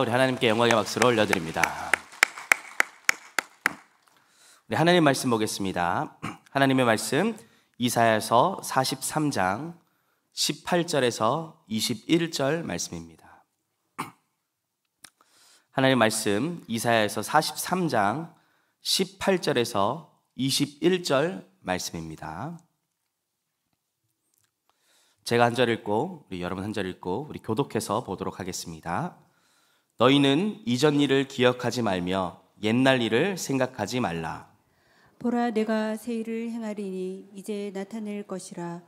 우리 하나님께 영광의 박수를 올려드립니다. 우리 하나님 말씀 보겠습니다. 하나님의 말씀 이사야서 43장 18절에서 21절 말씀입니다. 하나님 말씀 이사야서 43장 18절에서 21절 말씀입니다. 제가 한 절 읽고 우리 여러분 한 절 읽고 우리 교독해서 보도록 하겠습니다. 너희는 이전 일을 기억하지 말며 옛날 일을 생각하지 말라. 보라 내가 새 일을 행하리니 이제 나타낼 것이라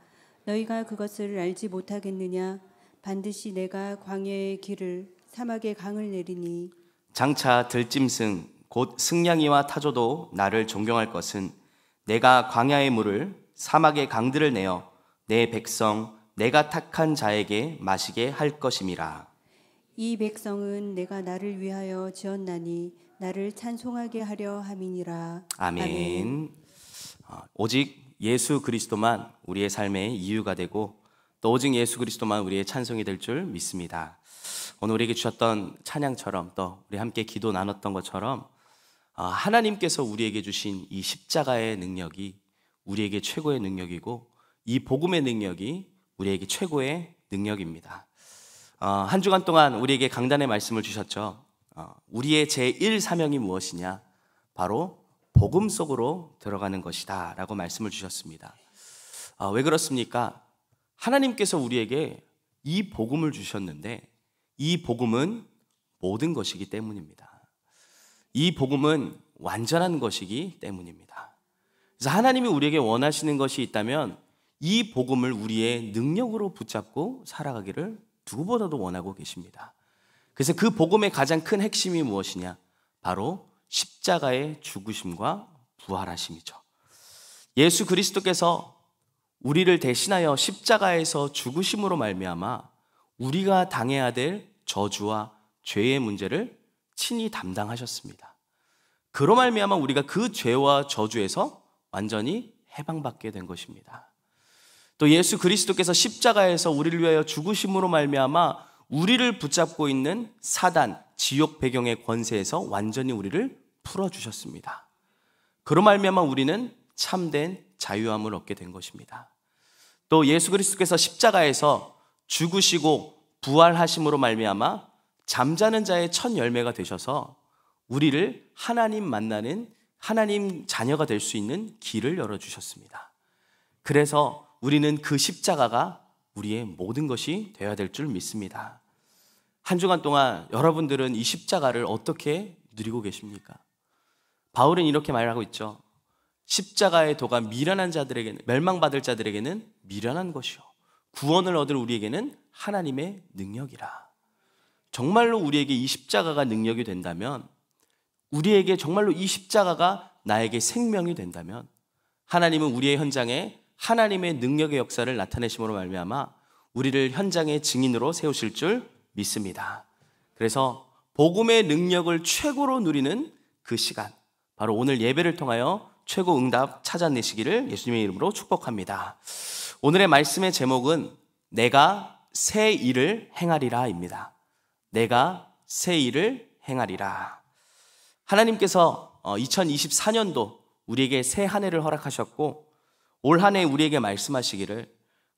너희가 그것을 알지 못하겠느냐 반드시 내가 광야의 길을 사막의 강을 내리니 장차 들짐승 곧 승냥이와 타조도 나를 존경할 것은 내가 광야의 물을 사막의 강들을 내어 내 백성 내가 탁한 자에게 마시게 할 것임이라 이 백성은 내가 나를 위하여 지었나니 나를 찬송하게 하려 함이니라. 아멘. 아멘. 어, 오직 예수 그리스도만 우리의 삶의 이유가 되고 또 오직 예수 그리스도만 우리의 찬송이 될 줄 믿습니다. 오늘 우리에게 주셨던 찬양처럼 또 우리 함께 기도 나눴던 것처럼 어, 하나님께서 우리에게 주신 이 십자가의 능력이 우리에게 최고의 능력이고 이 복음의 능력이 우리에게 최고의 능력입니다. 어, 한 주간 동안 우리에게 강단의 말씀을 주셨죠. 어, 우리의 제1 사명이 무엇이냐? 바로 복음 속으로 들어가는 것이다. 라고 말씀을 주셨습니다. 어, 왜 그렇습니까? 하나님께서 우리에게 이 복음을 주셨는데 이 복음은 모든 것이기 때문입니다. 이 복음은 완전한 것이기 때문입니다. 그래서 하나님이 우리에게 원하시는 것이 있다면 이 복음을 우리의 능력으로 붙잡고 살아가기를 누구보다도 원하고 계십니다. 그래서 그 복음의 가장 큰 핵심이 무엇이냐? 바로 십자가의 죽으심과 부활하심이죠. 예수 그리스도께서 우리를 대신하여 십자가에서 죽으심으로 말미암아 우리가 당해야 될 저주와 죄의 문제를 친히 담당하셨습니다. 그로 말미암아 우리가 그 죄와 저주에서 완전히 해방받게 된 것입니다. 또 예수 그리스도께서 십자가에서 우리를 위하여 죽으심으로 말미암아 우리를 붙잡고 있는 사단, 지옥 배경의 권세에서 완전히 우리를 풀어 주셨습니다. 그로 말미암아 우리는 참된 자유함을 얻게 된 것입니다. 또 예수 그리스도께서 십자가에서 죽으시고 부활하심으로 말미암아 잠자는 자의 첫 열매가 되셔서 우리를 하나님 만나는 하나님 자녀가 될 수 있는 길을 열어 주셨습니다. 그래서 우리는 그 십자가가 우리의 모든 것이 되어야 될 줄 믿습니다. 한 주간 동안 여러분들은 이 십자가를 어떻게 누리고 계십니까? 바울은 이렇게 말하고 있죠. 십자가의 도가 미련한 자들에게 멸망받을 자들에게는 미련한 것이요 구원을 얻을 우리에게는 하나님의 능력이라. 정말로 우리에게 이 십자가가 능력이 된다면 우리에게 정말로 이 십자가가 나에게 생명이 된다면 하나님은 우리의 현장에 하나님의 능력의 역사를 나타내심으로 말미암아 우리를 현장의 증인으로 세우실 줄 믿습니다. 그래서 복음의 능력을 최고로 누리는 그 시간, 바로 오늘 예배를 통하여 최고 응답 찾아내시기를 예수님의 이름으로 축복합니다. 오늘의 말씀의 제목은 내가 새 일을 행하리라입니다. 내가 새 일을 행하리라. 하나님께서 2024년도 어, 우리에게 새 한 해를 허락하셨고 올한해 우리에게 말씀하시기를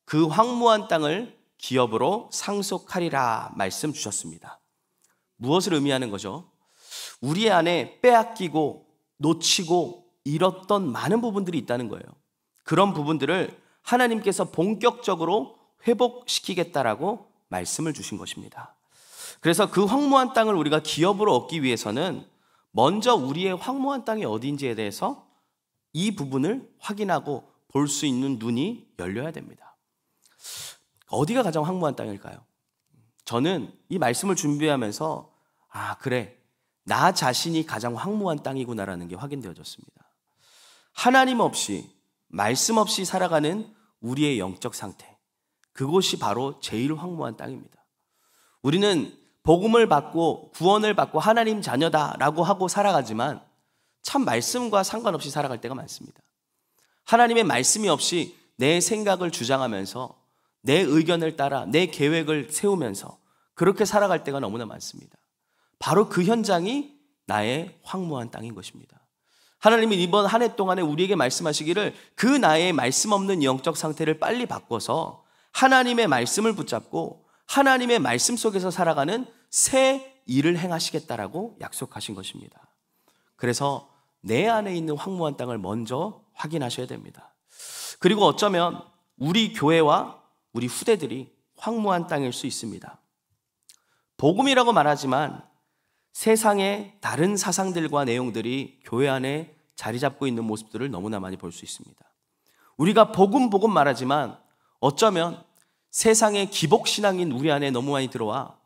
그 황무한 땅을 기업으로 상속하리라 말씀 주셨습니다. 무엇을 의미하는 거죠? 우리 안에 빼앗기고 놓치고 잃었던 많은 부분들이 있다는 거예요. 그런 부분들을 하나님께서 본격적으로 회복시키겠다라고 말씀을 주신 것입니다. 그래서 그 황무한 땅을 우리가 기업으로 얻기 위해서는 먼저 우리의 황무한 땅이 어디인지에 대해서 이 부분을 확인하고 볼수 있는 눈이 열려야 됩니다. 어디가 가장 황무한 땅일까요? 저는 이 말씀을 준비하면서 아, 그래. 나 자신이 가장 황무한 땅이구나라는 게 확인되어졌습니다. 하나님 없이, 말씀 없이 살아가는 우리의 영적 상태. 그곳이 바로 제일 황무한 땅입니다. 우리는 복음을 받고 구원을 받고 하나님 자녀다라고 하고 살아가지만 참 말씀과 상관없이 살아갈 때가 많습니다. 하나님의 말씀이 없이 내 생각을 주장하면서 내 의견을 따라 내 계획을 세우면서 그렇게 살아갈 때가 너무나 많습니다. 바로 그 현장이 나의 황무한 땅인 것입니다. 하나님이 이번 한 해 동안에 우리에게 말씀하시기를 그 나의 말씀 없는 영적 상태를 빨리 바꿔서 하나님의 말씀을 붙잡고 하나님의 말씀 속에서 살아가는 새 일을 행하시겠다라고 약속하신 것입니다. 그래서 내 안에 있는 황무한 땅을 먼저 확인하셔야 됩니다. 그리고 어쩌면 우리 교회와 우리 후대들이 황무한 땅일 수 있습니다. 복음이라고 말하지만 세상의 다른 사상들과 내용들이 교회 안에 자리 잡고 있는 모습들을 너무나 많이 볼 수 있습니다. 우리가 복음 복음 말하지만 어쩌면 세상의 기복 신앙인 우리 안에 너무 많이 들어와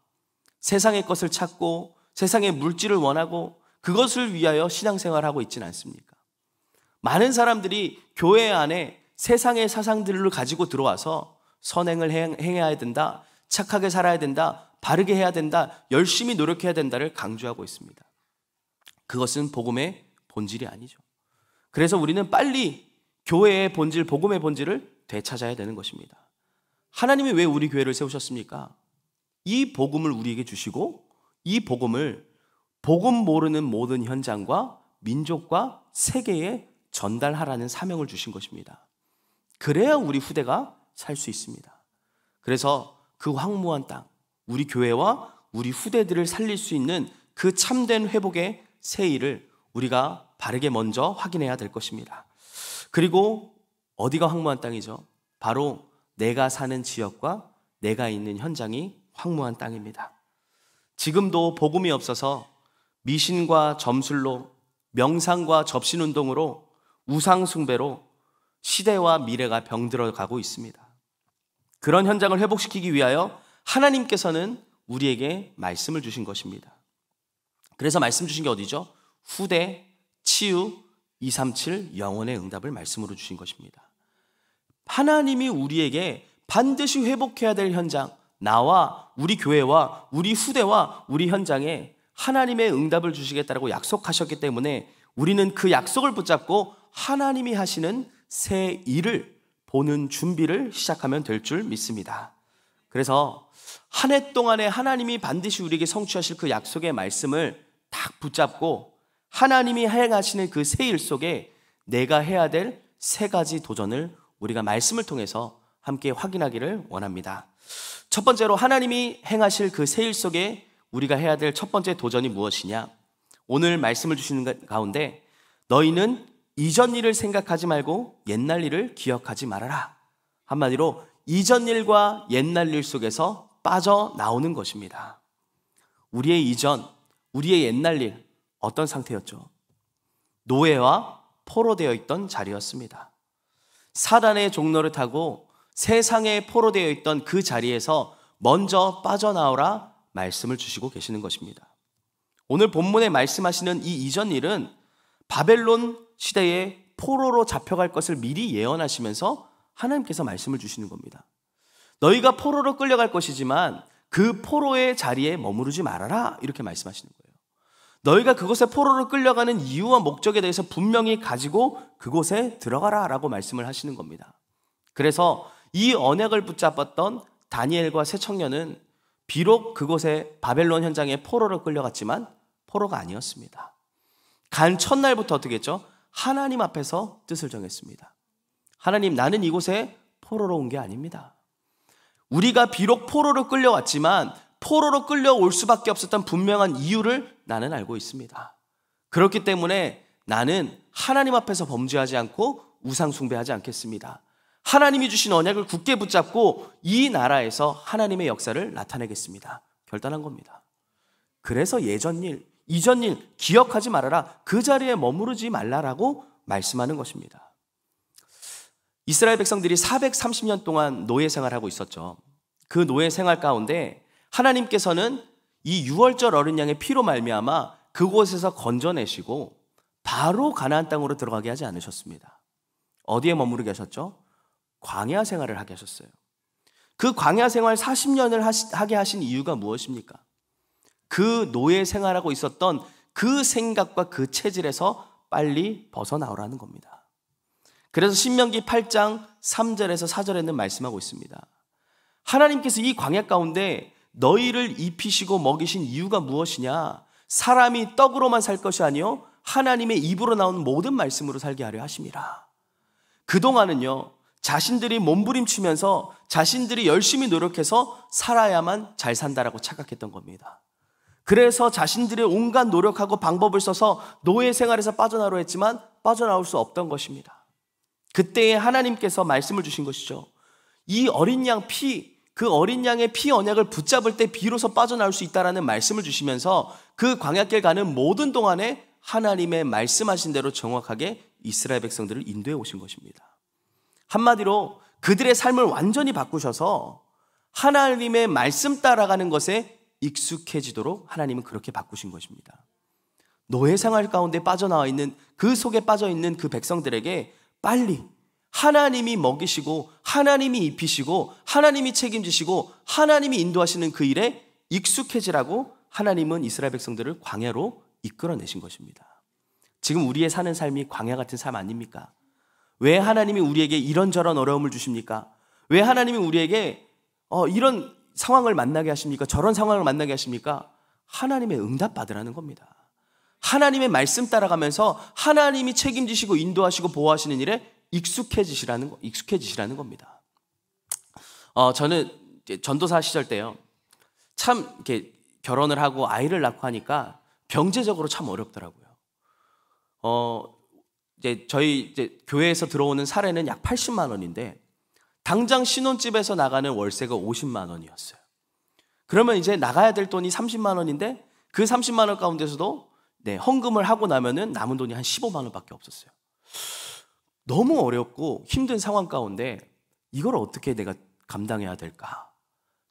세상의 것을 찾고 세상의 물질을 원하고 그것을 위하여 신앙생활하고 있지 않습니까? 많은 사람들이 교회 안에 세상의 사상들을 가지고 들어와서 선행을 행해야 된다, 착하게 살아야 된다, 바르게 해야 된다, 열심히 노력해야 된다를 강조하고 있습니다. 그것은 복음의 본질이 아니죠. 그래서 우리는 빨리 교회의 본질, 복음의 본질을 되찾아야 되는 것입니다. 하나님이 왜 우리 교회를 세우셨습니까? 이 복음을 우리에게 주시고 이 복음을 복음 모르는 모든 현장과 민족과 세계에 전달하라는 사명을 주신 것입니다. 그래야 우리 후대가 살 수 있습니다. 그래서 그 황무한 땅, 우리 교회와 우리 후대들을 살릴 수 있는 그 참된 회복의 세일을 우리가 바르게 먼저 확인해야 될 것입니다. 그리고 어디가 황무한 땅이죠? 바로 내가 사는 지역과 내가 있는 현장이 황무한 땅입니다. 지금도 복음이 없어서 미신과 점술로 명상과 접신운동으로 우상숭배로 시대와 미래가 병들어 가고 있습니다. 그런 현장을 회복시키기 위하여 하나님께서는 우리에게 말씀을 주신 것입니다. 그래서 말씀 주신 게 어디죠? 후대, 치유, 237 영혼의 응답을 말씀으로 주신 것입니다. 하나님이 우리에게 반드시 회복해야 될 현장, 나와 우리 교회와 우리 후대와 우리 현장에 하나님의 응답을 주시겠다라고 약속하셨기 때문에 우리는 그 약속을 붙잡고 하나님이 하시는 새 일을 보는 준비를 시작하면 될 줄 믿습니다. 그래서 한 해 동안에 하나님이 반드시 우리에게 성취하실 그 약속의 말씀을 딱 붙잡고 하나님이 행하시는 그 새 일 속에 내가 해야 될 세 가지 도전을 우리가 말씀을 통해서 함께 확인하기를 원합니다. 첫 번째로 하나님이 행하실 그 새 일 속에 우리가 해야 될 첫 번째 도전이 무엇이냐? 오늘 말씀을 주시는 가운데 너희는 이전 일을 생각하지 말고 옛날 일을 기억하지 말아라. 한마디로 이전 일과 옛날 일 속에서 빠져나오는 것입니다. 우리의 이전, 우리의 옛날 일, 어떤 상태였죠? 노예와 포로되어 있던 자리였습니다. 사단의 종로를 타고 세상에 포로되어 있던 그 자리에서 먼저 빠져나오라 말씀을 주시고 계시는 것입니다. 오늘 본문에 말씀하시는 이 이전 일은 바벨론 시대에 포로로 잡혀갈 것을 미리 예언하시면서 하나님께서 말씀을 주시는 겁니다. 너희가 포로로 끌려갈 것이지만 그 포로의 자리에 머무르지 말아라. 이렇게 말씀하시는 거예요. 너희가 그곳에 포로로 끌려가는 이유와 목적에 대해서 분명히 가지고 그곳에 들어가라. 라고 말씀을 하시는 겁니다. 그래서 이 언약을 붙잡았던 다니엘과 세 청년은 비록 그곳에 바벨론 현장에 포로로 끌려갔지만 포로가 아니었습니다. 간 첫날부터 어떻게 했죠? 하나님 앞에서 뜻을 정했습니다. 하나님, 나는 이곳에 포로로 온 게 아닙니다. 우리가 비록 포로로 끌려왔지만 포로로 끌려올 수밖에 없었던 분명한 이유를 나는 알고 있습니다. 그렇기 때문에 나는 하나님 앞에서 범죄하지 않고 우상숭배하지 않겠습니다. 하나님이 주신 언약을 굳게 붙잡고 이 나라에서 하나님의 역사를 나타내겠습니다. 결단한 겁니다. 그래서 예전 일, 이전 일 기억하지 말아라. 그 자리에 머무르지 말라라고 말씀하는 것입니다. 이스라엘 백성들이 430년 동안 노예 생활하고 있었죠. 그 노예 생활 가운데 하나님께서는 이 유월절 어린 양의 피로 말미암아 그곳에서 건져내시고 바로 가나안 땅으로 들어가게 하지 않으셨습니다. 어디에 머무르게 하셨죠? 광야 생활을 하게 하셨어요. 그 광야 생활 40년을 하시, 하게 하신 이유가 무엇입니까? 그 노예 생활하고 있었던 그 생각과 그 체질에서 빨리 벗어나오라는 겁니다. 그래서 신명기 8장 3절에서 4절에는 말씀하고 있습니다. 하나님께서 이 광야 가운데 너희를 입히시고 먹이신 이유가 무엇이냐? 사람이 떡으로만 살 것이 아니요 하나님의 입으로 나오는 모든 말씀으로 살게 하려 하심이라. 그동안은요. 자신들이 몸부림치면서 자신들이 열심히 노력해서 살아야만 잘 산다라고 착각했던 겁니다. 그래서 자신들의 온갖 노력하고 방법을 써서 노예 생활에서 빠져나오려 했지만 빠져나올 수 없던 것입니다. 그때에 하나님께서 말씀을 주신 것이죠. 이 어린 양 피, 그 어린 양의 피 언약을 붙잡을 때 비로소 빠져나올 수 있다라는 말씀을 주시면서 그 광야길 가는 모든 동안에 하나님의 말씀하신 대로 정확하게 이스라엘 백성들을 인도해 오신 것입니다. 한마디로 그들의 삶을 완전히 바꾸셔서 하나님의 말씀 따라가는 것에 익숙해지도록 하나님은 그렇게 바꾸신 것입니다. 노예 생활 가운데 빠져나와 있는 그 속에 빠져 있는 그 백성들에게 빨리 하나님이 먹이시고 하나님이 입히시고 하나님이 책임지시고 하나님이 인도하시는 그 일에 익숙해지라고 하나님은 이스라엘 백성들을 광야로 이끌어내신 것입니다. 지금 우리의 사는 삶이 광야 같은 삶 아닙니까? 왜 하나님이 우리에게 이런저런 어려움을 주십니까? 왜 하나님이 우리에게 어, 이런 상황을 만나게 하십니까? 저런 상황을 만나게 하십니까? 하나님의 응답 받으라는 겁니다. 하나님의 말씀 따라가면서 하나님이 책임지시고 인도하시고 보호하시는 일에 익숙해지시라는 거, 익숙해지시라는 겁니다. 어, 저는 전도사 시절 때요. 참 이렇게 결혼을 하고 아이를 낳고 하니까 경제적으로 참 어렵더라고요. 어, 이제 저희 이제 교회에서 들어오는 사례는 약 80만 원인데 당장 신혼집에서 나가는 월세가 50만 원이었어요. 그러면 이제 나가야 될 돈이 30만 원인데 그 30만 원 가운데서도 네, 헌금을 하고 나면은 남은 돈이 한 15만 원밖에 없었어요. 너무 어렵고 힘든 상황 가운데 이걸 어떻게 내가 감당해야 될까?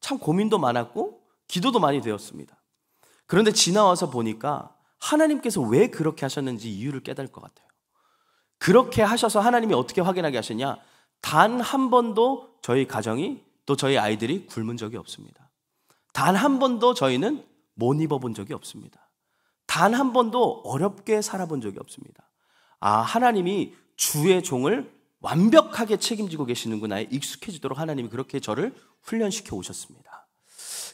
참 고민도 많았고 기도도 많이 되었습니다. 그런데 지나와서 보니까 하나님께서 왜 그렇게 하셨는지 이유를 깨달을 것 같아요. 그렇게 하셔서 하나님이 어떻게 확인하게 하셨냐? 단한 번도 저희 가정이 또 저희 아이들이 굶은 적이 없습니다. 단 한 번도 저희는 못 입어본 적이 없습니다. 단 한 번도 어렵게 살아본 적이 없습니다. 아, 하나님이 주의 종을 완벽하게 책임지고 계시는구나에 익숙해지도록 하나님이 그렇게 저를 훈련시켜 오셨습니다.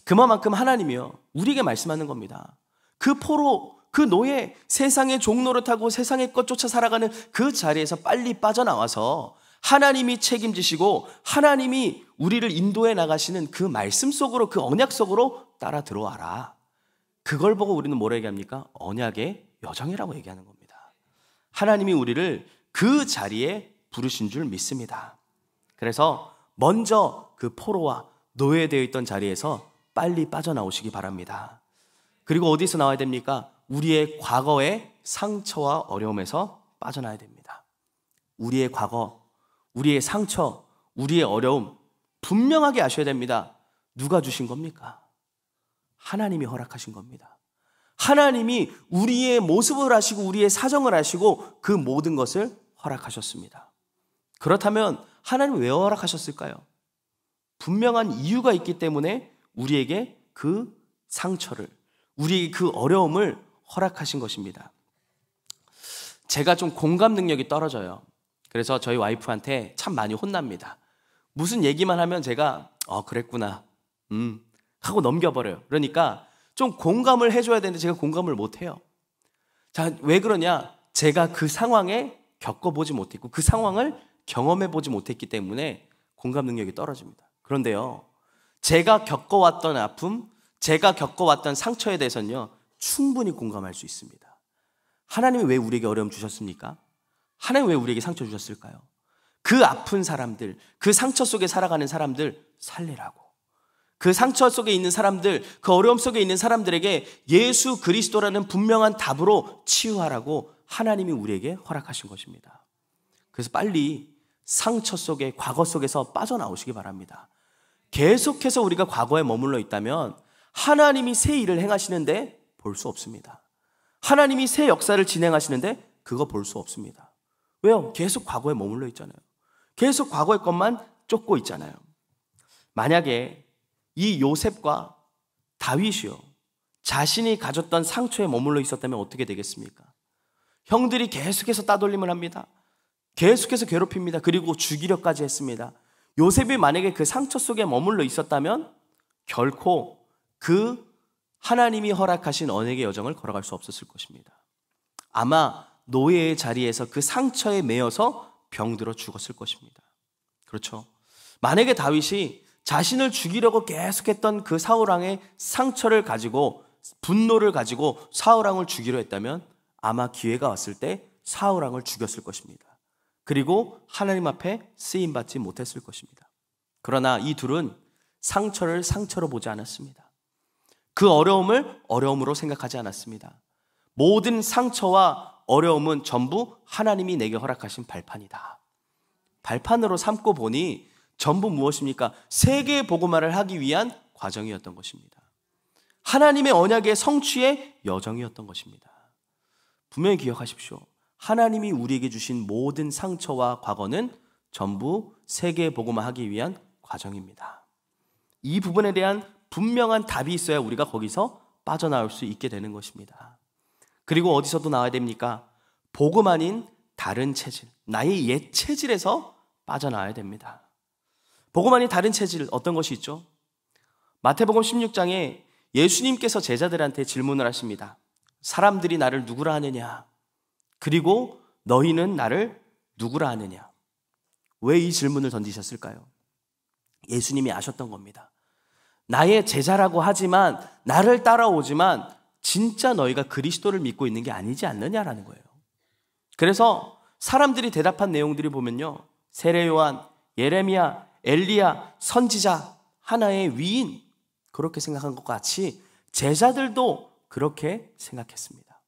그만큼 하나님이요, 우리에게 말씀하는 겁니다. 그 포로, 그 노예, 세상의 종로를 타고 세상의 것 쫓아 살아가는 그 자리에서 빨리 빠져나와서 하나님이 책임지시고 하나님이 우리를 인도해 나가시는 그 말씀 속으로 그 언약 속으로 따라 들어와라. 그걸 보고 우리는 뭐라 얘기합니까? 언약의 여정이라고 얘기하는 겁니다. 하나님이 우리를 그 자리에 부르신 줄 믿습니다. 그래서 먼저 그 포로와 노예되어 있던 자리에서 빨리 빠져나오시기 바랍니다. 그리고 어디서 나와야 됩니까? 우리의 과거의 상처와 어려움에서 빠져나야 됩니다. 우리의 과거 우리의 상처, 우리의 어려움 분명하게 아셔야 됩니다. 누가 주신 겁니까? 하나님이 허락하신 겁니다. 하나님이 우리의 모습을 아시고 우리의 사정을 아시고 그 모든 것을 허락하셨습니다. 그렇다면 하나님 왜 허락하셨을까요? 분명한 이유가 있기 때문에 우리에게 그 상처를, 우리에게 그 어려움을 허락하신 것입니다. 제가 좀 공감 능력이 떨어져요. 그래서 저희 와이프한테 참 많이 혼납니다. 무슨 얘기만 하면 제가 어 그랬구나 음 하고 넘겨버려요. 그러니까 좀 공감을 해줘야 되는데 제가 공감을 못해요. 자왜 그러냐? 제가 그 상황에 겪어보지 못했고 그 상황을 경험해보지 못했기 때문에 공감 능력이 떨어집니다. 그런데요, 제가 겪어왔던 아픔, 제가 겪어왔던 상처에 대해서는요, 충분히 공감할 수 있습니다. 하나님이 왜 우리에게 어려움 주셨습니까? 하나님 왜 우리에게 상처 주셨을까요? 그 아픈 사람들, 그 상처 속에 살아가는 사람들 살리라고. 그 상처 속에 있는 사람들, 그 어려움 속에 있는 사람들에게 예수 그리스도라는 분명한 답으로 치유하라고 하나님이 우리에게 허락하신 것입니다. 그래서 빨리 상처 속에, 과거 속에서 빠져나오시기 바랍니다. 계속해서 우리가 과거에 머물러 있다면 하나님이 새 일을 행하시는데 볼 수 없습니다. 하나님이 새 역사를 진행하시는데 그거 볼 수 없습니다. 왜요? 계속 과거에 머물러 있잖아요. 계속 과거의 것만 쫓고 있잖아요. 만약에 이 요셉과 다윗이요. 자신이 가졌던 상처에 머물러 있었다면 어떻게 되겠습니까? 형들이 계속해서 따돌림을 합니다. 계속해서 괴롭힙니다. 그리고 죽이려까지 했습니다. 요셉이 만약에 그 상처 속에 머물러 있었다면 결코 그 하나님이 허락하신 언약의 여정을 걸어갈 수 없었을 것입니다. 아마 노예의 자리에서 그 상처에 매여서 병들어 죽었을 것입니다. 그렇죠. 만약에 다윗이 자신을 죽이려고 계속했던 그 사울왕의 상처를 가지고 분노를 가지고 사울왕을 죽이려 했다면 아마 기회가 왔을 때 사울왕을 죽였을 것입니다. 그리고 하나님 앞에 쓰임받지 못했을 것입니다. 그러나 이 둘은 상처를 상처로 보지 않았습니다. 그 어려움을 어려움으로 생각하지 않았습니다. 모든 상처와 어려움은 전부 하나님이 내게 허락하신 발판이다. 발판으로 삼고 보니 전부 무엇입니까? 세계 보고화을 하기 위한 과정이었던 것입니다. 하나님의 언약의 성취의 여정이었던 것입니다. 분명히 기억하십시오. 하나님이 우리에게 주신 모든 상처와 과거는 전부 세계 보고만 하기 위한 과정입니다. 이 부분에 대한 분명한 답이 있어야 우리가 거기서 빠져나올 수 있게 되는 것입니다. 그리고 어디서도 나와야 됩니까? 복음 아닌 다른 체질, 나의 옛 체질에서 빠져나와야 됩니다. 복음 아닌 다른 체질 어떤 것이 있죠? 마태복음 16장에 예수님께서 제자들한테 질문을 하십니다. 사람들이 나를 누구라 하느냐? 그리고 너희는 나를 누구라 하느냐? 왜 이 질문을 던지셨을까요? 예수님이 아셨던 겁니다. 나의 제자라고 하지만 나를 따라오지만 진짜 너희가 그리스도를 믿고 있는 게 아니지 않느냐라는 거예요. 그래서 사람들이 대답한 내용들이 보면요. 세례요한, 예레미야, 엘리야, 선지자, 하나의 위인 그렇게 생각한 것 같이 제자들도 그렇게 생각했습니다.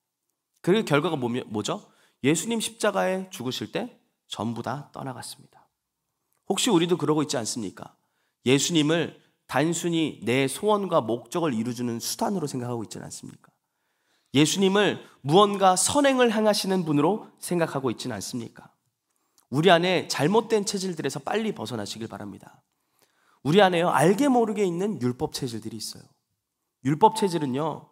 그 결과가 뭐죠? 예수님 십자가에 죽으실 때 전부 다 떠나갔습니다. 혹시 우리도 그러고 있지 않습니까? 예수님을 단순히 내 소원과 목적을 이루주는 수단으로 생각하고 있지는 않습니까? 예수님을 무언가 선행을 향하시는 분으로 생각하고 있지 않습니까? 우리 안에 잘못된 체질들에서 빨리 벗어나시길 바랍니다. 우리 안에 알게 모르게 있는 율법 체질들이 있어요. 율법 체질은요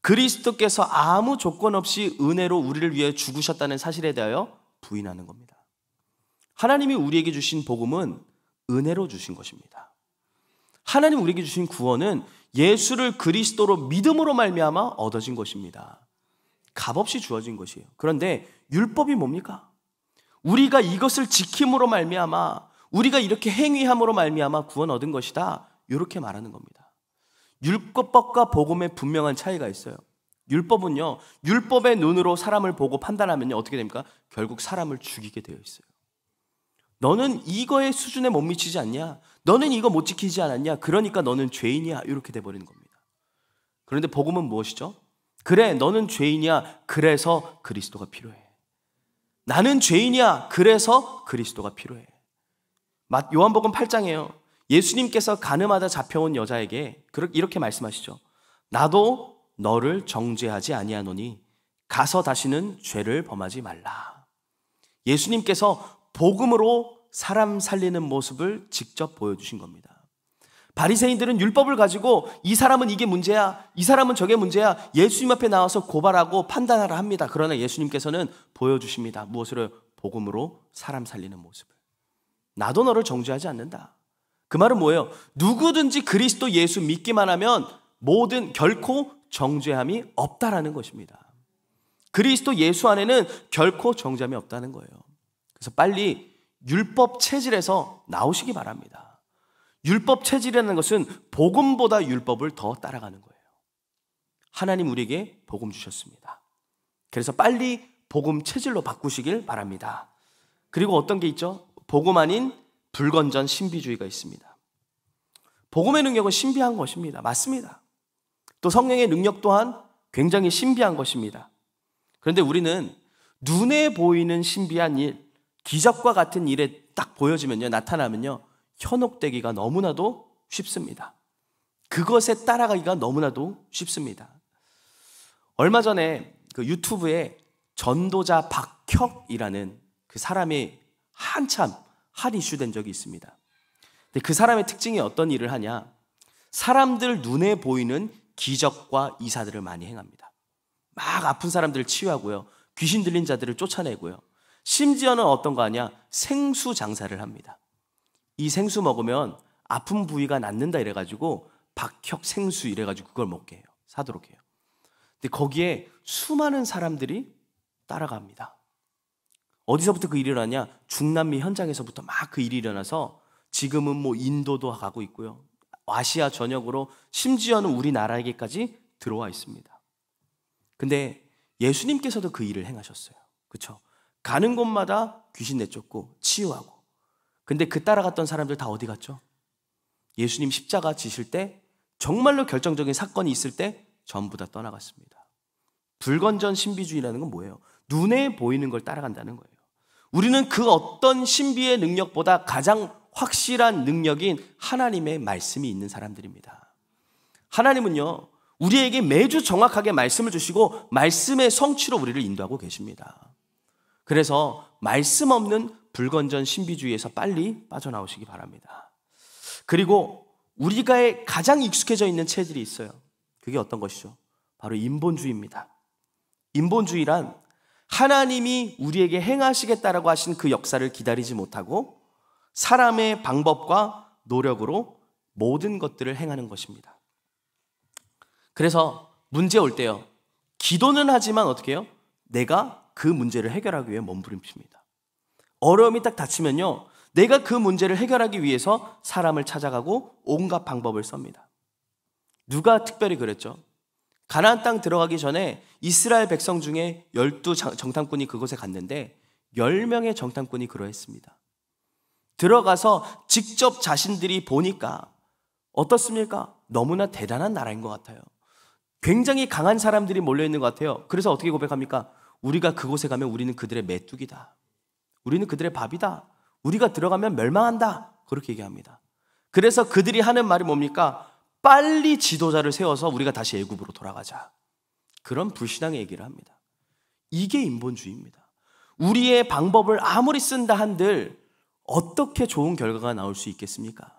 그리스도께서 아무 조건 없이 은혜로 우리를 위해 죽으셨다는 사실에 대하여 부인하는 겁니다. 하나님이 우리에게 주신 복음은 은혜로 주신 것입니다. 하나님 우리에게 주신 구원은 예수를 그리스도로 믿음으로 말미암아 얻어진 것입니다. 값없이 주어진 것이에요. 그런데 율법이 뭡니까? 우리가 이것을 지킴으로 말미암아 우리가 이렇게 행위함으로 말미암아 구원 얻은 것이다. 이렇게 말하는 겁니다. 율법과 복음의 분명한 차이가 있어요. 율법은요, 율법의 눈으로 사람을 보고 판단하면 어떻게 됩니까? 결국 사람을 죽이게 되어 있어요. 너는 이거의 수준에 못 미치지 않냐? 너는 이거 못 지키지 않았냐? 그러니까 너는 죄인이야. 이렇게 돼버리는 겁니다. 그런데 복음은 무엇이죠? 그래, 너는 죄인이야. 그래서 그리스도가 필요해. 나는 죄인이야. 그래서 그리스도가 필요해. 요한복음 8장에요. 예수님께서 가늠하다 잡혀온 여자에게 이렇게 말씀하시죠. 나도 너를 정죄하지 아니하노니 가서 다시는 죄를 범하지 말라. 예수님께서 복음으로 사람 살리는 모습을 직접 보여주신 겁니다. 바리새인들은 율법을 가지고 이 사람은 이게 문제야, 이 사람은 저게 문제야. 예수님 앞에 나와서 고발하고 판단하라 합니다. 그러나 예수님께서는 보여주십니다. 무엇으로 복음으로 사람 살리는 모습을. 나도 너를 정죄하지 않는다. 그 말은 뭐예요? 누구든지 그리스도 예수 믿기만 하면 모든 결코 정죄함이 없다라는 것입니다. 그리스도 예수 안에는 결코 정죄함이 없다는 거예요. 그래서 빨리 율법 체질에서 나오시기 바랍니다. 율법 체질이라는 것은 복음보다 율법을 더 따라가는 거예요. 하나님 우리에게 복음 주셨습니다. 그래서 빨리 복음 체질로 바꾸시길 바랍니다. 그리고 어떤 게 있죠? 복음 아닌 불건전 신비주의가 있습니다. 복음의 능력은 신비한 것입니다. 맞습니다. 또 성령의 능력 또한 굉장히 신비한 것입니다. 그런데 우리는 눈에 보이는 신비한 일, 기적과 같은 일에 딱 보여지면요, 나타나면요, 현혹되기가 너무나도 쉽습니다. 그것에 따라가기가 너무나도 쉽습니다. 얼마 전에 그 유튜브에 전도자 박혁이라는 그 사람이 한참 한 이슈된 적이 있습니다. 근데 그 사람의 특징이 어떤 일을 하냐? 사람들 눈에 보이는 기적과 이사들을 많이 행합니다. 막 아픈 사람들을 치유하고요. 귀신 들린 자들을 쫓아내고요. 심지어는 어떤 거 아니야? 생수 장사를 합니다. 이 생수 먹으면 아픈 부위가 낫는다 이래가지고 박혁 생수 이래가지고 그걸 먹게 해요. 사도록 해요. 근데 거기에 수많은 사람들이 따라갑니다. 어디서부터 그 일이 일어나냐? 중남미 현장에서부터 막 그 일이 일어나서 지금은 뭐 인도도 가고 있고요. 아시아 전역으로 심지어는 우리나라에게까지 들어와 있습니다. 근데 예수님께서도 그 일을 행하셨어요. 그렇죠? 가는 곳마다 귀신 내쫓고 치유하고. 근데 그 따라갔던 사람들 다 어디 갔죠? 예수님 십자가 지실 때 정말로 결정적인 사건이 있을 때 전부 다 떠나갔습니다. 불건전 신비주의라는 건 뭐예요? 눈에 보이는 걸 따라간다는 거예요. 우리는 그 어떤 신비의 능력보다 가장 확실한 능력인 하나님의 말씀이 있는 사람들입니다. 하나님은요, 우리에게 매주 정확하게 말씀을 주시고, 말씀의 성취로 우리를 인도하고 계십니다. 그래서 말씀 없는 불건전 신비주의에서 빨리 빠져나오시기 바랍니다. 그리고 우리가 가장 익숙해져 있는 체질이 있어요. 그게 어떤 것이죠? 바로 인본주의입니다. 인본주의란 하나님이 우리에게 행하시겠다라고 하신 그 역사를 기다리지 못하고 사람의 방법과 노력으로 모든 것들을 행하는 것입니다. 그래서 문제 올 때요. 기도는 하지만 어떻게 해요? 내가 그 문제를 해결하기 위해 몸부림칩니다. 어려움이 딱 닥치면요. 내가 그 문제를 해결하기 위해서 사람을 찾아가고 온갖 방법을 씁니다. 누가 특별히 그랬죠? 가나안 땅 들어가기 전에 이스라엘 백성 중에 12 정탐꾼이 그곳에 갔는데 10명의 정탐꾼이 그러했습니다. 들어가서 직접 자신들이 보니까 어떻습니까? 너무나 대단한 나라인 것 같아요. 굉장히 강한 사람들이 몰려있는 것 같아요. 그래서 어떻게 고백합니까? 우리가 그곳에 가면 우리는 그들의 메뚜기다. 우리는 그들의 밥이다. 우리가 들어가면 멸망한다. 그렇게 얘기합니다. 그래서 그들이 하는 말이 뭡니까? 빨리 지도자를 세워서 우리가 다시 애굽으로 돌아가자. 그런 불신앙의 얘기를 합니다. 이게 인본주의입니다. 우리의 방법을 아무리 쓴다 한들 어떻게 좋은 결과가 나올 수 있겠습니까?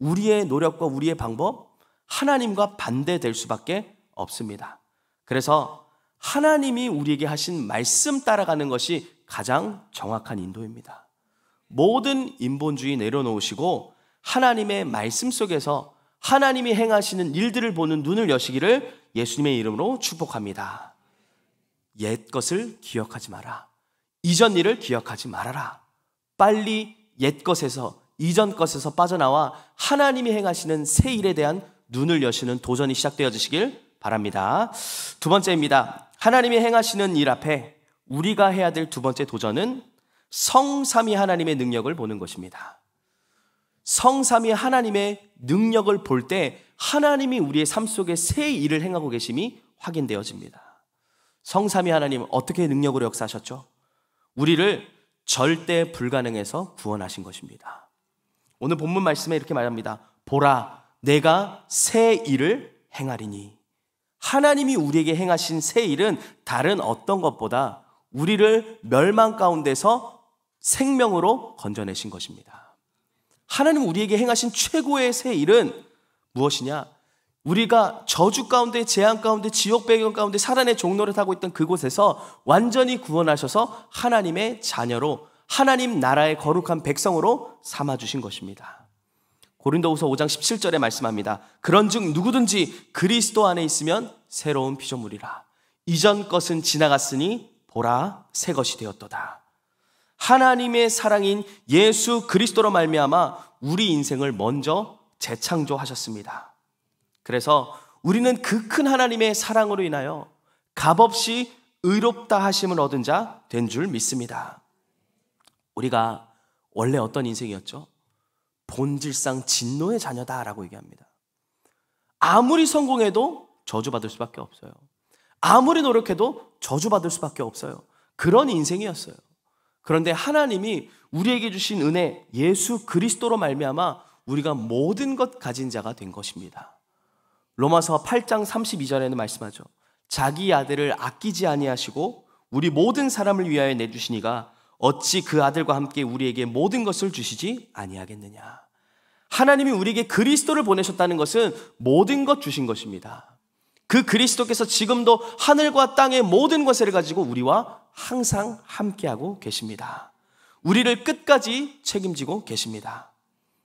우리의 노력과 우리의 방법 하나님과 반대될 수밖에 없습니다. 그래서 하나님이 우리에게 하신 말씀 따라가는 것이 가장 정확한 인도입니다. 모든 인본주의 내려놓으시고 하나님의 말씀 속에서 하나님이 행하시는 일들을 보는 눈을 여시기를 예수님의 이름으로 축복합니다. 옛 것을 기억하지 마라. 이전 일을 기억하지 말아라. 빨리 옛 것에서 이전 것에서 빠져나와 하나님이 행하시는 새 일에 대한 눈을 여시는 도전이 시작되어지시길 바랍니다. 두 번째입니다. 하나님이 행하시는 일 앞에 우리가 해야 될 두 번째 도전은 성삼위 하나님의 능력을 보는 것입니다. 성삼위 하나님의 능력을 볼 때 하나님이 우리의 삶 속에 새 일을 행하고 계심이 확인되어집니다. 성삼위 하나님 어떻게 능력으로 역사하셨죠? 우리를 절대 불가능해서 구원하신 것입니다. 오늘 본문 말씀에 이렇게 말합니다. 보라, 내가 새 일을 행하리니. 하나님이 우리에게 행하신 새 일은 다른 어떤 것보다 우리를 멸망 가운데서 생명으로 건져내신 것입니다. 하나님 우리에게 행하신 최고의 새 일은 무엇이냐? 우리가 저주 가운데 재앙 가운데 지옥 배경 가운데 사단의 종로를 타고 있던 그곳에서 완전히 구원하셔서 하나님의 자녀로 하나님 나라의 거룩한 백성으로 삼아 주신 것입니다. 고린도후서 5장 17절에 말씀합니다. 그런즉 누구든지 그리스도 안에 있으면 새로운 피조물이라. 이전 것은 지나갔으니 보라 새 것이 되었도다. 하나님의 사랑인 예수 그리스도로 말미암아 우리 인생을 먼저 재창조하셨습니다. 그래서 우리는 그 큰 하나님의 사랑으로 인하여 값없이 의롭다 하심을 얻은 자 된 줄 믿습니다. 우리가 원래 어떤 인생이었죠? 본질상 진노의 자녀다라고 얘기합니다. 아무리 성공해도 저주받을 수밖에 없어요. 아무리 노력해도 저주받을 수밖에 없어요. 그런 인생이었어요. 그런데 하나님이 우리에게 주신 은혜 예수 그리스도로 말미암아 우리가 모든 것 가진 자가 된 것입니다. 로마서 8장 32절에는 말씀하죠. 자기 아들을 아끼지 아니하시고 우리 모든 사람을 위하여 내주시니가 어찌 그 아들과 함께 우리에게 모든 것을 주시지 아니하겠느냐. 하나님이 우리에게 그리스도를 보내셨다는 것은 모든 것 주신 것입니다. 그 그리스도께서 지금도 하늘과 땅의 모든 것를 가지고 우리와 항상 함께하고 계십니다. 우리를 끝까지 책임지고 계십니다.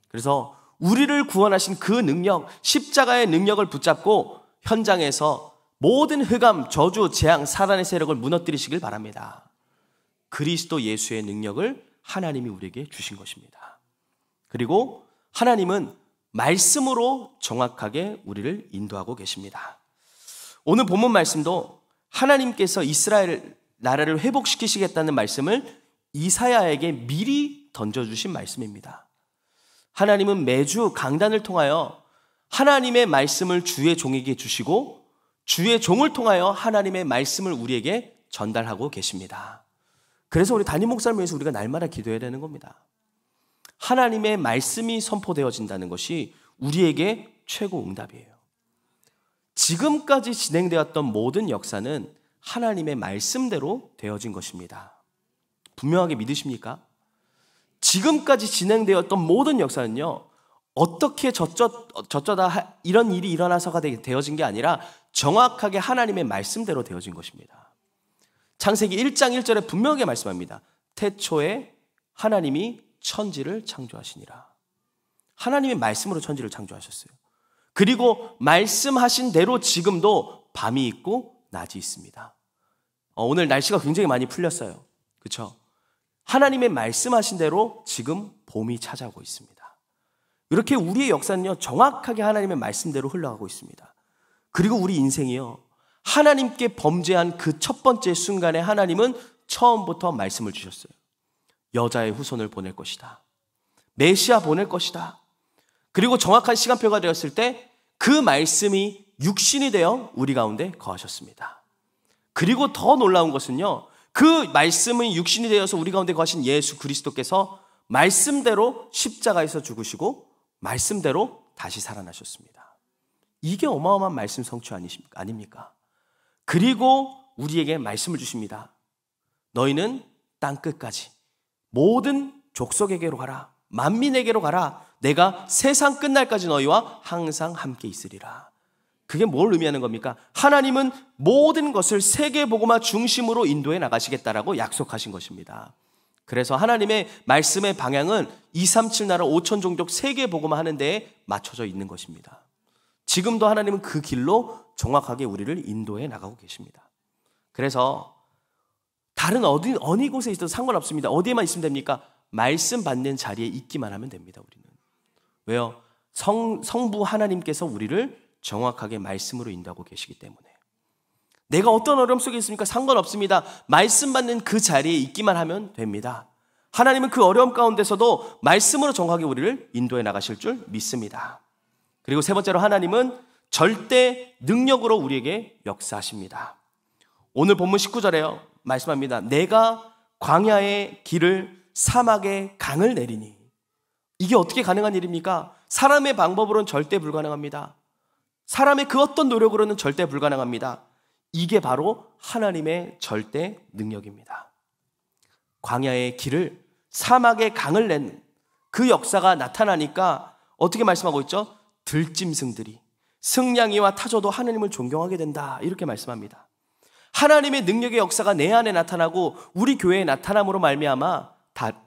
그래서 우리를 구원하신 그 능력, 십자가의 능력을 붙잡고 현장에서 모든 흑암, 저주, 재앙, 사단의 세력을 무너뜨리시길 바랍니다. 그리스도 예수의 능력을 하나님이 우리에게 주신 것입니다. 그리고 하나님은 말씀으로 정확하게 우리를 인도하고 계십니다. 오늘 본문 말씀도 하나님께서 이스라엘 나라를 회복시키시겠다는 말씀을 이사야에게 미리 던져주신 말씀입니다. 하나님은 매주 강단을 통하여 하나님의 말씀을 주의 종에게 주시고 주의 종을 통하여 하나님의 말씀을 우리에게 전달하고 계십니다. 그래서 우리 담임 목사를 위해서 우리가 날마다 기도해야 되는 겁니다. 하나님의 말씀이 선포되어진다는 것이 우리에게 최고 응답이에요. 지금까지 진행되었던 모든 역사는 하나님의 말씀대로 되어진 것입니다. 분명하게 믿으십니까? 지금까지 진행되었던 모든 역사는요, 어떻게 저쩌, 저쩌다 이런 일이 일어나서가 되어진 게 아니라 정확하게 하나님의 말씀대로 되어진 것입니다. 창세기 1장 1절에 분명하게 말씀합니다. 태초에 하나님이 천지를 창조하시니라. 하나님이 말씀으로 천지를 창조하셨어요. 그리고 말씀하신 대로 지금도 밤이 있고 낮이 있습니다. 어, 오늘 날씨가 굉장히 많이 풀렸어요. 그렇 하나님의 말씀하신 대로 지금 봄이 찾아오고 있습니다. 이렇게 우리의 역사는요, 정확하게 하나님의 말씀대로 흘러가고 있습니다. 그리고 우리 인생이요, 하나님께 범죄한 그 첫 번째 순간에 하나님은 처음부터 말씀을 주셨어요. 여자의 후손을 보낼 것이다. 메시아 보낼 것이다. 그리고 정확한 시간표가 되었을 때 그 말씀이 육신이 되어 우리 가운데 거하셨습니다. 그리고 더 놀라운 것은요. 그 말씀이 육신이 되어서 우리 가운데 거하신 예수 그리스도께서 말씀대로 십자가에서 죽으시고 말씀대로 다시 살아나셨습니다. 이게 어마어마한 말씀 성취 아니십니까? 아닙니까? 그리고 우리에게 말씀을 주십니다. 너희는 땅 끝까지 모든 족속에게로 가라. 만민에게로 가라. 내가 세상 끝날까지 너희와 항상 함께 있으리라. 그게 뭘 의미하는 겁니까? 하나님은 모든 것을 세계 복음화 중심으로 인도해 나가시겠다라고 약속하신 것입니다. 그래서 하나님의 말씀의 방향은 237 나라 5천 종족 세계 복음화 하는 데에 맞춰져 있는 것입니다. 지금도 하나님은 그 길로 정확하게 우리를 인도해 나가고 계십니다. 그래서 다른 어디 어느 곳에 있어도 상관없습니다. 어디에만 있으면 됩니까? 말씀 받는 자리에 있기만 하면 됩니다. 우리는 왜요? 성 성부 하나님께서 우리를 정확하게 말씀으로 인도하고 계시기 때문에 내가 어떤 어려움 속에 있습니까? 상관없습니다. 말씀 받는 그 자리에 있기만 하면 됩니다. 하나님은 그 어려움 가운데서도 말씀으로 정확하게 우리를 인도해 나가실 줄 믿습니다. 그리고 세 번째로 하나님은 절대 능력으로 우리에게 역사하십니다. 오늘 본문 19절에요. 말씀합니다. 내가 광야의 길을 사막의 강을 내리니. 이게 어떻게 가능한 일입니까? 사람의 방법으로는 절대 불가능합니다. 사람의 그 어떤 노력으로는 절대 불가능합니다. 이게 바로 하나님의 절대 능력입니다. 광야의 길을 사막의 강을 낸 그 역사가 나타나니까 어떻게 말씀하고 있죠? 들짐승들이 승냥이와 타조도 하느님을 존경하게 된다. 이렇게 말씀합니다. 하나님의 능력의 역사가 내 안에 나타나고 우리 교회에 나타남으로 말미암아 다,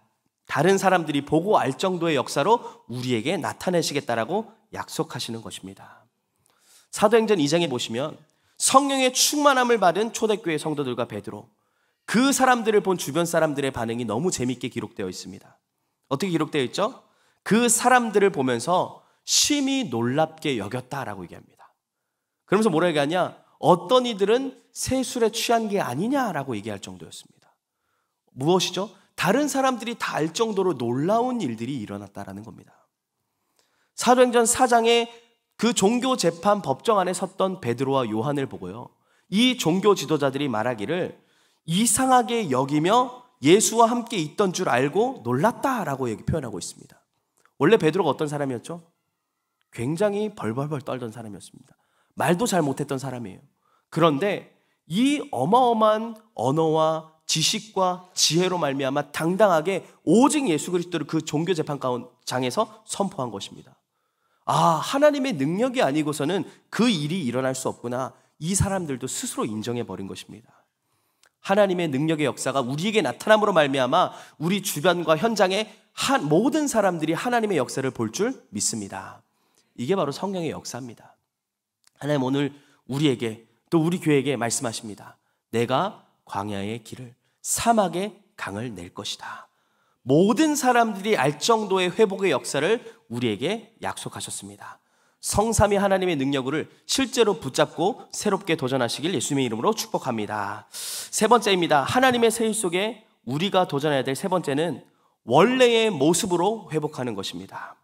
다른 사람들이 보고 알 정도의 역사로 우리에게 나타내시겠다라고 약속하시는 것입니다. 사도행전 2장에 보시면 성령의 충만함을 받은 초대교회 성도들과 베드로 그 사람들을 본 주변 사람들의 반응이 너무 재밌게 기록되어 있습니다. 어떻게 기록되어 있죠? 그 사람들을 보면서 심히 놀랍게 여겼다라고 얘기합니다. 그러면서 뭐라 얘기하냐? 어떤 이들은 세술에 취한 게 아니냐라고 얘기할 정도였습니다. 무엇이죠? 다른 사람들이 다 알 정도로 놀라운 일들이 일어났다라는 겁니다. 사도행전 4장에 그 종교 재판 법정 안에 섰던 베드로와 요한을 보고요. 이 종교 지도자들이 말하기를 이상하게 여기며 예수와 함께 있던 줄 알고 놀랐다라고 얘기 표현하고 있습니다. 원래 베드로가 어떤 사람이었죠? 굉장히 벌벌벌 떨던 사람이었습니다. 말도 잘 못했던 사람이에요. 그런데 이 어마어마한 언어와 지식과 지혜로 말미암아 당당하게 오직 예수 그리스도를 그 종교 재판 장에서 선포한 것입니다. 아, 하나님의 능력이 아니고서는 그 일이 일어날 수 없구나. 이 사람들도 스스로 인정해 버린 것입니다. 하나님의 능력의 역사가 우리에게 나타남으로 말미암아 우리 주변과 현장의 모든 사람들이 하나님의 역사를 볼 줄 믿습니다. 이게 바로 성령의 역사입니다. 하나님 오늘 우리에게 또 우리 교회에게 말씀하십니다. 내가 광야의 길을 사막의 강을 낼 것이다. 모든 사람들이 알 정도의 회복의 역사를 우리에게 약속하셨습니다. 성삼위 하나님의 능력을 실제로 붙잡고 새롭게 도전하시길 예수님의 이름으로 축복합니다. 세 번째입니다. 하나님의 세일 속에 우리가 도전해야 될 세 번째는 원래의 모습으로 회복하는 것입니다.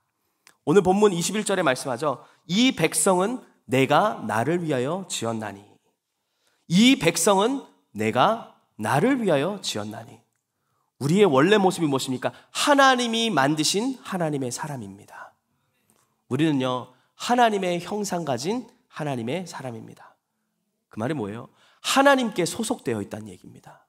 오늘 본문 21절에 말씀하죠. 이 백성은 내가 나를 위하여 지었나니. 이 백성은 내가 나를 위하여 지었나니. 우리의 원래 모습이 무엇입니까? 하나님이 만드신 하나님의 사람입니다. 우리는요, 하나님의 형상 가진 하나님의 사람입니다. 그 말이 뭐예요? 하나님께 소속되어 있다는 얘기입니다.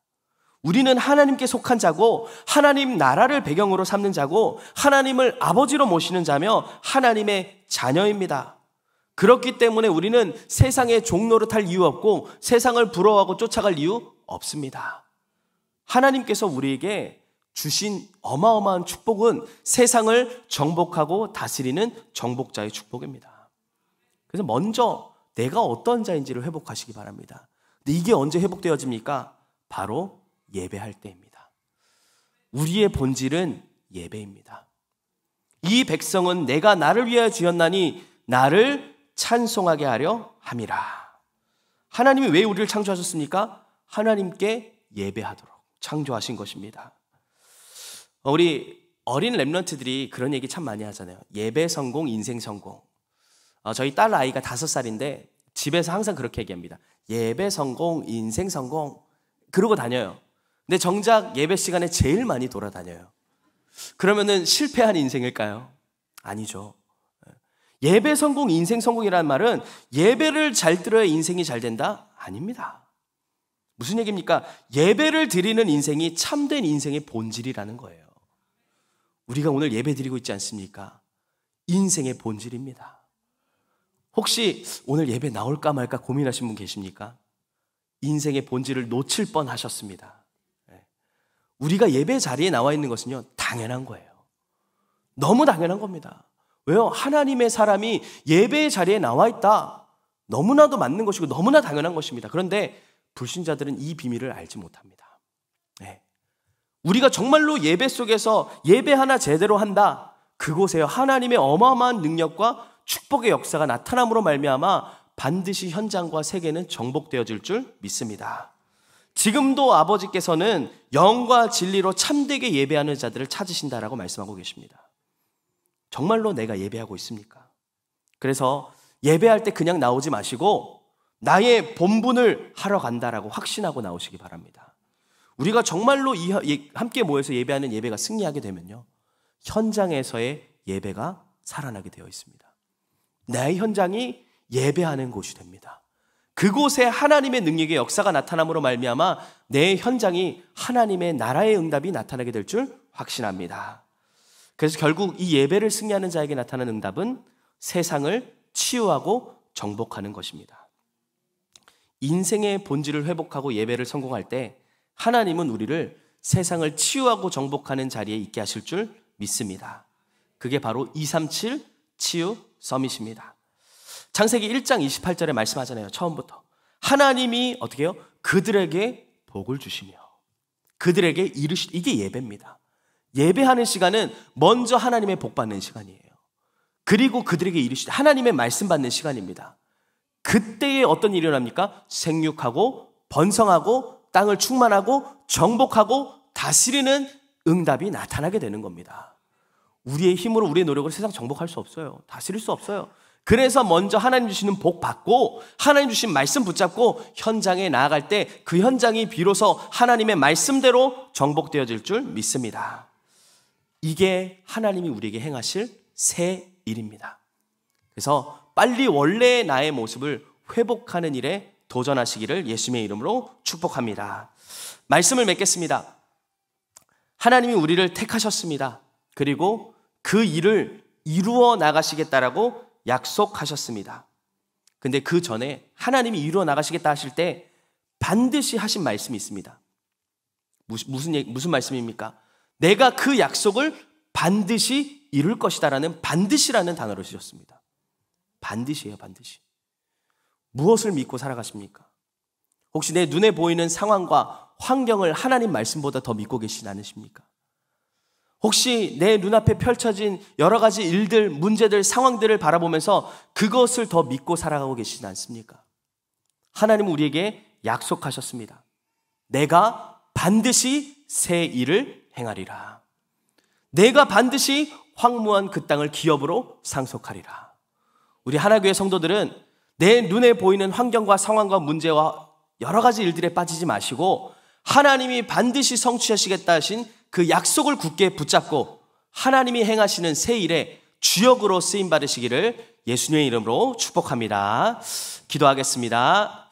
우리는 하나님께 속한 자고 하나님 나라를 배경으로 삼는 자고 하나님을 아버지로 모시는 자며 하나님의 자녀입니다. 그렇기 때문에 우리는 세상의 종로를 탈 이유 없고 세상을 부러워하고 쫓아갈 이유 없습니다. 하나님께서 우리에게 주신 어마어마한 축복은 세상을 정복하고 다스리는 정복자의 축복입니다. 그래서 먼저 내가 어떤 자인지를 회복하시기 바랍니다. 근데 이게 언제 회복되어집니까? 바로 예배할 때입니다. 우리의 본질은 예배입니다. 이 백성은 내가 나를 위하여 지었나니 나를 찬송하게 하려 함이라. 하나님이 왜 우리를 창조하셨습니까? 하나님께 예배하도록 창조하신 것입니다. 어, 우리 어린 랩런트들이 그런 얘기 참 많이 하잖아요. 예배 성공, 인생 성공. 어, 저희 딸 아이가 다섯 살인데 집에서 항상 그렇게 얘기합니다. 예배 성공, 인생 성공. 그러고 다녀요. 근데 정작 예배 시간에 제일 많이 돌아다녀요. 그러면은 실패한 인생일까요? 아니죠. 예배 성공, 인생 성공이라는 말은 예배를 잘 들어야 인생이 잘 된다? 아닙니다. 무슨 얘기입니까? 예배를 드리는 인생이 참된 인생의 본질이라는 거예요. 우리가 오늘 예배 드리고 있지 않습니까? 인생의 본질입니다. 혹시 오늘 예배 나올까 말까 고민하신 분 계십니까? 인생의 본질을 놓칠 뻔 하셨습니다. 우리가 예배 자리에 나와 있는 것은요, 당연한 거예요. 너무 당연한 겁니다. 왜요? 하나님의 사람이 예배 자리에 나와 있다. 너무나도 맞는 것이고 너무나 당연한 것입니다. 그런데 불신자들은 이 비밀을 알지 못합니다. 네. 우리가 정말로 예배 속에서 예배 하나 제대로 한다. 그곳에 하나님의 어마어마한 능력과 축복의 역사가 나타남으로 말미암아 반드시 현장과 세계는 정복되어질 줄 믿습니다. 지금도 아버지께서는 영과 진리로 참되게 예배하는 자들을 찾으신다라고 말씀하고 계십니다. 정말로 내가 예배하고 있습니까? 그래서 예배할 때 그냥 나오지 마시고 나의 본분을 하러 간다라고 확신하고 나오시기 바랍니다. 우리가 정말로 예, 함께 모여서 예배하는 예배가 승리하게 되면요. 현장에서의 예배가 살아나게 되어 있습니다. 내 현장이 예배하는 곳이 됩니다. 그곳에 하나님의 능력의 역사가 나타남으로 말미암아 내 현장이 하나님의 나라의 응답이 나타나게 될 줄 확신합니다. 그래서 결국 이 예배를 승리하는 자에게 나타나는 응답은 세상을 치유하고 정복하는 것입니다. 인생의 본질을 회복하고 예배를 성공할 때 하나님은 우리를 세상을 치유하고 정복하는 자리에 있게 하실 줄 믿습니다. 그게 바로 237 치유 서밋입니다. 창세기 1장 28절에 말씀하잖아요. 처음부터. 하나님이 어떻게 해요? 그들에게 복을 주시며 그들에게 이르시 이게 예배입니다. 예배하는 시간은 먼저 하나님의 복 받는 시간이에요. 그리고 그들에게 이르시 하나님의 말씀 받는 시간입니다. 그때에 어떤 일이 일어납니까? 생육하고 번성하고 땅을 충만하고 정복하고 다스리는 응답이 나타나게 되는 겁니다. 우리의 힘으로 우리의 노력으로 세상 정복할 수 없어요. 다스릴 수 없어요. 그래서 먼저 하나님 주시는 복 받고 하나님 주신 말씀 붙잡고 현장에 나아갈 때 그 현장이 비로소 하나님의 말씀대로 정복되어질 줄 믿습니다. 이게 하나님이 우리에게 행하실 새 일입니다. 그래서 빨리 원래의 나의 모습을 회복하는 일에 도전하시기를 예수님의 이름으로 축복합니다. 말씀을 맺겠습니다. 하나님이 우리를 택하셨습니다. 그리고 그 일을 이루어 나가시겠다라고 약속하셨습니다. 근데 그 전에 하나님이 이루어 나가시겠다 하실 때 반드시 하신 말씀이 있습니다. 무슨, 무슨, 무슨 말씀입니까? 내가 그 약속을 반드시 이룰 것이다라는 반드시라는 단어를 쓰셨습니다. 반드시예요, 반드시. 무엇을 믿고 살아가십니까? 혹시 내 눈에 보이는 상황과 환경을 하나님 말씀보다 더 믿고 계시지 않으십니까? 혹시 내 눈앞에 펼쳐진 여러 가지 일들, 문제들, 상황들을 바라보면서 그것을 더 믿고 살아가고 계시지 않습니까? 하나님 우리에게 약속하셨습니다. 내가 반드시 새 일을 행하리라. 내가 반드시 황무한 그 땅을 기업으로 상속하리라. 우리 하나교회 성도들은 내 눈에 보이는 환경과 상황과 문제와 여러 가지 일들에 빠지지 마시고 하나님이 반드시 성취하시겠다 하신 그 약속을 굳게 붙잡고 하나님이 행하시는 새 일에 주역으로 쓰임 받으시기를 예수님의 이름으로 축복합니다. 기도하겠습니다.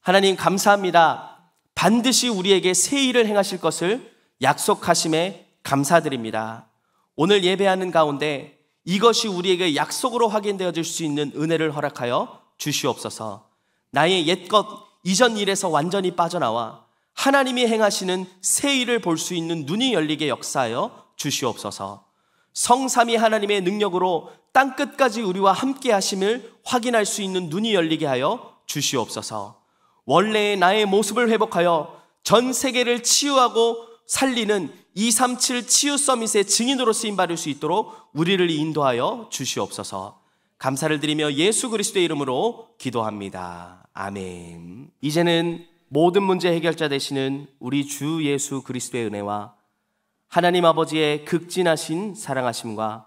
하나님 감사합니다. 반드시 우리에게 새 일을 행하실 것을 약속하심에 감사드립니다. 오늘 예배하는 가운데 이것이 우리에게 약속으로 확인되어질 수 있는 은혜를 허락하여 주시옵소서. 나의 옛것 이전 일에서 완전히 빠져나와 하나님이 행하시는 새 일을 볼 수 있는 눈이 열리게 역사하여 주시옵소서. 성삼이 하나님의 능력으로 땅 끝까지 우리와 함께 하심을 확인할 수 있는 눈이 열리게 하여 주시옵소서. 원래의 나의 모습을 회복하여 전 세계를 치유하고 살리는 237 치유 서밋의 증인으로 쓰임 받을 수 있도록 우리를 인도하여 주시옵소서. 감사를 드리며 예수 그리스도의 이름으로 기도합니다. 아멘. 이제는 모든 문제 해결자 되시는 우리 주 예수 그리스도의 은혜와 하나님 아버지의 극진하신 사랑하심과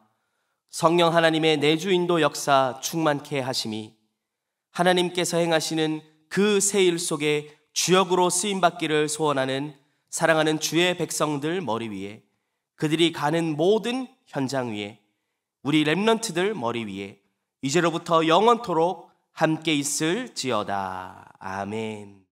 성령 하나님의 내주 인도 역사 충만케 하심이 하나님께서 행하시는 그 세일 속에 주역으로 쓰임 받기를 소원하는 사랑하는 주의 백성들 머리 위에 그들이 가는 모든 현장 위에 우리 렘런트들 머리 위에 이제로부터 영원토록 함께 있을지어다. 아멘.